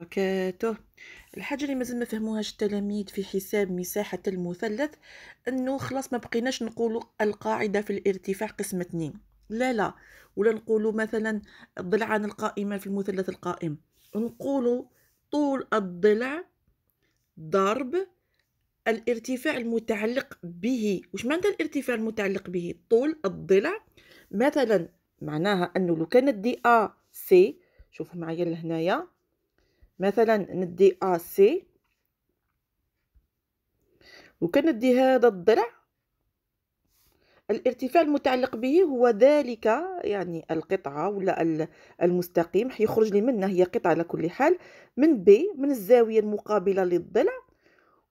بركاته الحاجه اللي مازال ما فهموهاش التلاميذ في حساب مساحه المثلث انه خلاص ما بقيناش نقولوا القاعده في الارتفاع قسم 2 لا لا ولا نقولوا مثلا الضلعان القائمه في المثلث القائم نقولوا طول الضلع ضرب الارتفاع المتعلق به واش معنى الارتفاع المتعلق به طول الضلع مثلا معناها انه لو كانت دي ا سي شوفوا معايا لهنايا مثلا ندي ا سي وكندي هذا الضلع الارتفاع المتعلق به هو ذلك يعني القطعة ولا المستقيم حيخرج لي منه هي قطعة على كل حال من بي من الزاوية المقابلة للضلع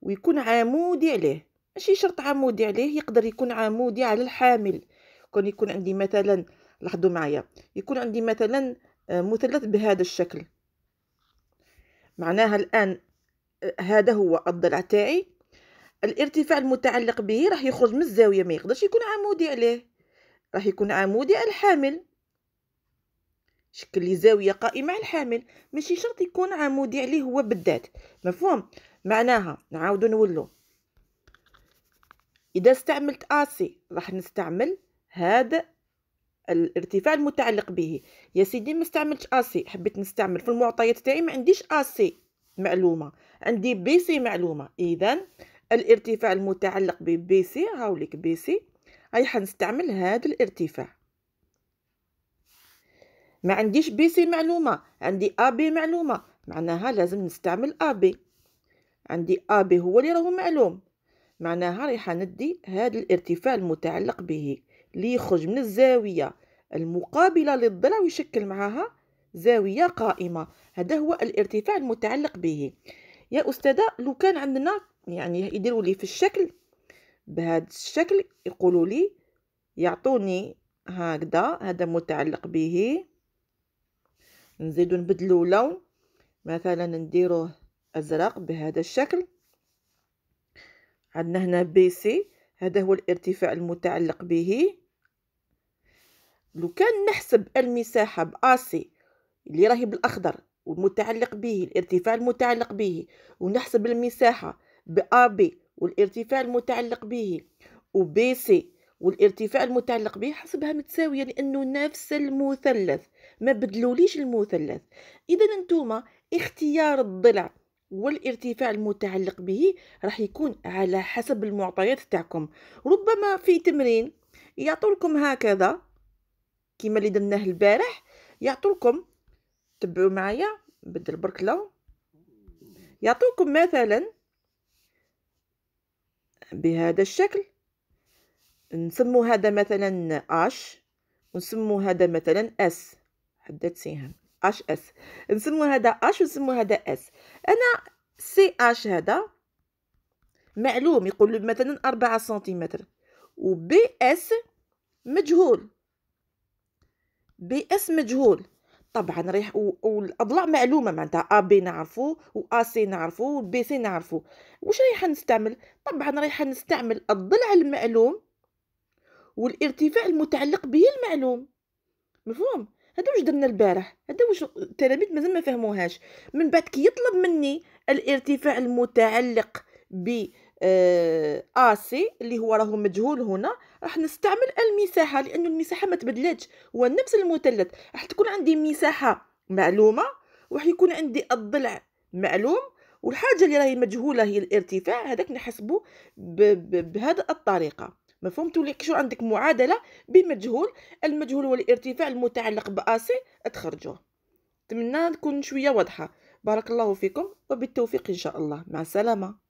ويكون عمودي عليه ماشي شرط عمودي عليه يقدر يكون عمودي على الحامل كون يكون عندي مثلا لاحظوا معايا يكون عندي مثلا آه، مثلث بهذا الشكل معناها الآن هذا هو الضلع تاعي الارتفاع المتعلق به راح يخرج من الزاوية ما يقدرش يكون عمودي عليه راح يكون عمودي على الحامل شكل لي زاوية قائمة على الحامل ماشي شرط يكون عمودي عليه هو بالذات مفهوم معناها نعاودو نولو إذا استعملت آسي راح نستعمل هذا الارتفاع المتعلق به يا سيدي ما استعملتش اسي حبيت نستعمل في المعطيات تاعي ما عنديش اسي معلومه عندي بي سي معلومه اذا الارتفاع المتعلق ببي سي هاوليك بي سي هاي حنستعمل هذا الارتفاع ما عنديش بي سي معلومه عندي ا بي معلومه معناها لازم نستعمل ا بي عندي ا بي هو اللي راهو معلوم معناها رايحه ندي هذا الارتفاع المتعلق به ليخرج من الزاوية المقابلة للضلع ويشكل معها زاوية قائمة هذا هو الارتفاع المتعلق به يا أستاذة لو كان عندنا يعني يديروا لي في الشكل بهذا الشكل يقولوا لي يعطوني هكذا هذا متعلق به نزيدو نبدلو لون مثلا نديروه ازرق بهذا الشكل عندنا هنا بي سي هذا هو الارتفاع المتعلق به لو كان نحسب المساحة بأسي اللي راهي بالأخضر والمتعلق به الارتفاع المتعلق به ونحسب المساحة بأبي والارتفاع المتعلق به وبي سي والارتفاع المتعلق به حسبها متساوية لأنه نفس المثلث ما بدلوليش المثلث إذا أنتوما اختيار الضلع والارتفاع المتعلق به راح يكون على حسب المعطيات تاعكم ربما في تمرين يعطولكم هكذا كيما اللي درناه البارح يعطوكم تبعوا معايا نبدل برك يعطوكم مثلا بهذا الشكل نسمو هذا مثلا اش ونسمو هذا مثلا اس حددت سهم اش اس نسمو هذا اش ونسمو هذا اس انا سي اش هذا معلوم يقول مثلا أربعة سنتيمتر وبي اس مجهول باسم مجهول طبعا ريح والاضلاع معلومه معناتها ا بي نعرفو و ا سي نعرفو و بي سي نعرفو واش رايحه نستعمل طبعا رايحه نستعمل الضلع المعلوم والارتفاع المتعلق به المعلوم مفهوم هذا واش درنا البارح هذا واش التلاميذ مازال ما فهموهاش من بعد كي يطلب مني الارتفاع المتعلق ب ا آه، آه، سي اللي هو راهو مجهول هنا راح نستعمل المساحه لانه المساحه ما تبدلتش هو نفس المثلث راح تكون عندي مساحه معلومه وراح يكون عندي الضلع معلوم والحاجه اللي راهي مجهوله هي الارتفاع هذاك نحسبه بهذا الطريقه ما فهمتوا شو عندك معادله بمجهول المجهول هو الارتفاع المتعلق باسي آه، تخرجوه نتمنى تكون شويه واضحه بارك الله فيكم وبالتوفيق ان شاء الله مع السلامه